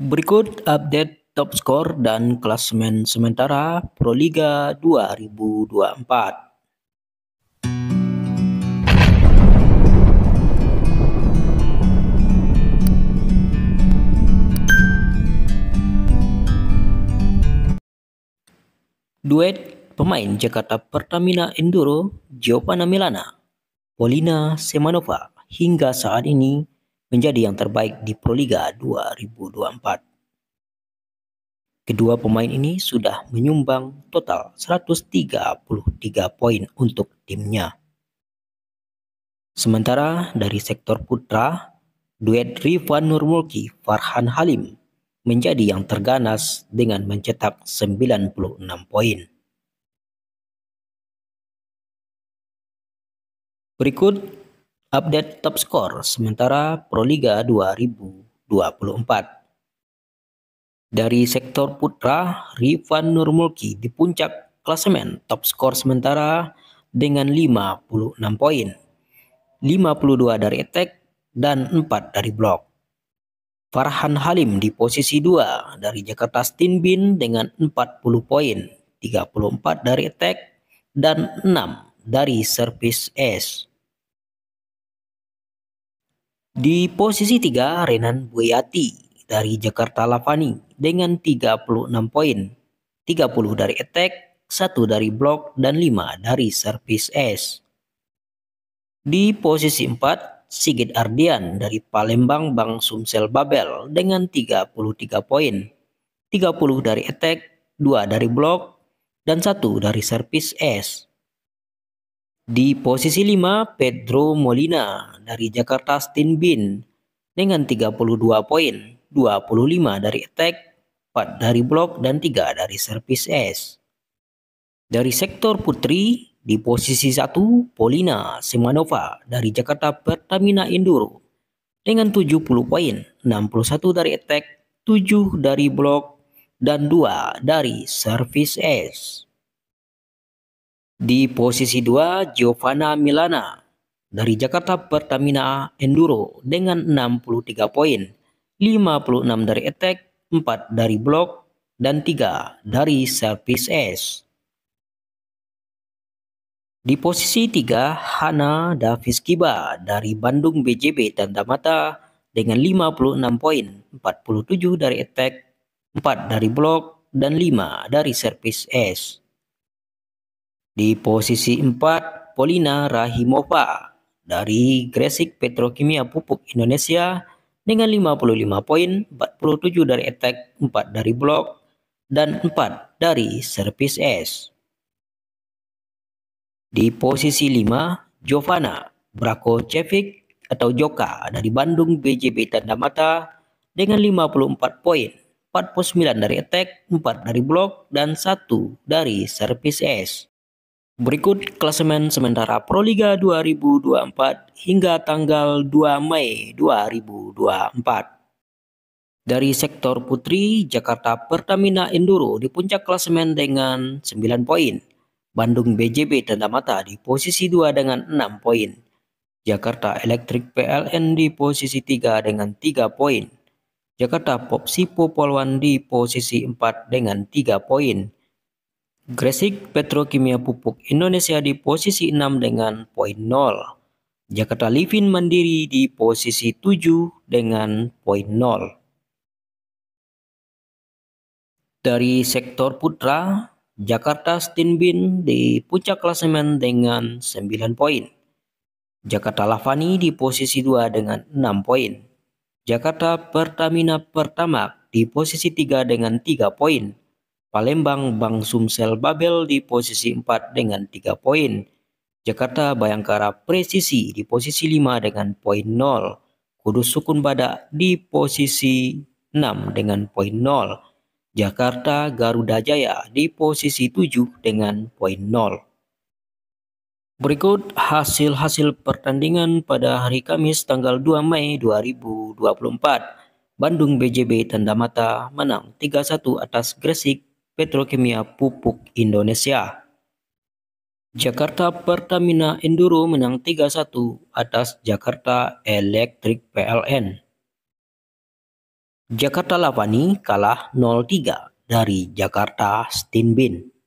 Berikut update top skor dan klasemen sementara Proliga 2024. Duet pemain Jakarta Pertamina Enduro Giovanna Milana, Polina Semanova hingga saat ini menjadi yang terbaik di Proliga 2024. Kedua pemain ini sudah menyumbang total 133 poin untuk timnya. Sementara dari sektor putra, duet Rivan Nurmulki Farhan Halim menjadi yang terganas dengan mencetak 96 poin. Berikut Update top skor sementara Proliga 2024. Dari sektor putra, Rifan Nurmulki di puncak klasemen top skor sementara dengan 56 poin. 52 dari etek dan 4 dari blok. Farhan Halim di posisi 2 dari Jakarta Stinbin dengan 40 poin, 34 dari attack dan 6 dari service S. Di posisi 3 Renan Buyati dari Jakarta Lavani dengan 36 poin. 30 dari attack, 1 dari block, dan 5 dari service S. Di posisi 4, Sigit Ardian dari Palembang Bang Sumsel Babel dengan 33 poin. 30 dari attack, 2 dari block, dan 1 dari service S. Di posisi 5 Pedro Molina dari Jakarta Stinbin dengan 32 poin, 25 dari attack, 4 dari blok dan 3 dari service S. Dari sektor putri di posisi 1 Polina Semanova dari Jakarta Pertamina Induro dengan 70 poin, 61 dari attack, 7 dari blok dan 2 dari service S. Di posisi 2, Giovanna Milana dari Jakarta Pertamina Enduro dengan 63 poin, 56 dari attack, 4 dari blok, dan 3 dari service S. Di posisi 3, Hana Davis Kiba dari Bandung BJB Mata dengan 56 poin, 47 dari attack, 4 dari blok, dan 5 dari service S. Di posisi 4, Polina Rahimova dari Gresik Petrokimia Pupuk Indonesia dengan 55 poin, 47 dari attack, 4 dari blok, dan 4 dari service S. Di posisi 5, Jovana Brakocevic atau Joka dari Bandung BJB Tanda Mata dengan 54 poin, 49 dari attack, 4 dari blok, dan 1 dari service S. Berikut klasemen sementara Proliga 2024 hingga tanggal 2 Mei 2024. Dari sektor putri, Jakarta Pertamina Enduro di puncak klasemen dengan 9 poin. Bandung BJB Tanda Mata di posisi 2 dengan 6 poin. Jakarta Electric PLN di posisi 3 dengan 3 poin. Jakarta Popsipo Polwan di posisi 4 dengan 3 poin. Gresik Petrokimia Pupuk Indonesia di posisi 6 dengan poin 0. Jakarta Livin Mandiri di posisi 7 dengan poin 0. Dari sektor putra, Jakarta Stinbin di puncak klasemen dengan 9 poin. Jakarta Lavani di posisi 2 dengan 6 poin. Jakarta Pertamina Pertamak di posisi 3 dengan 3 poin. Palembang Bang Sumsel Babel di posisi 4 dengan 3 poin. Jakarta Bayangkara Presisi di posisi 5 dengan poin 0. Kudus Sukun Badak di posisi 6 dengan poin 0. Jakarta Garuda Jaya di posisi 7 dengan poin 0. Berikut hasil-hasil pertandingan pada hari Kamis tanggal 2 Mei 2024. Bandung BJB Tandamata menang 3-1 atas Gresik Petrokimia Pupuk Indonesia. Jakarta Pertamina Enduro menang 3-1 atas Jakarta Electric PLN. Jakarta Lapani kalah 0-3 dari Jakarta Steambin.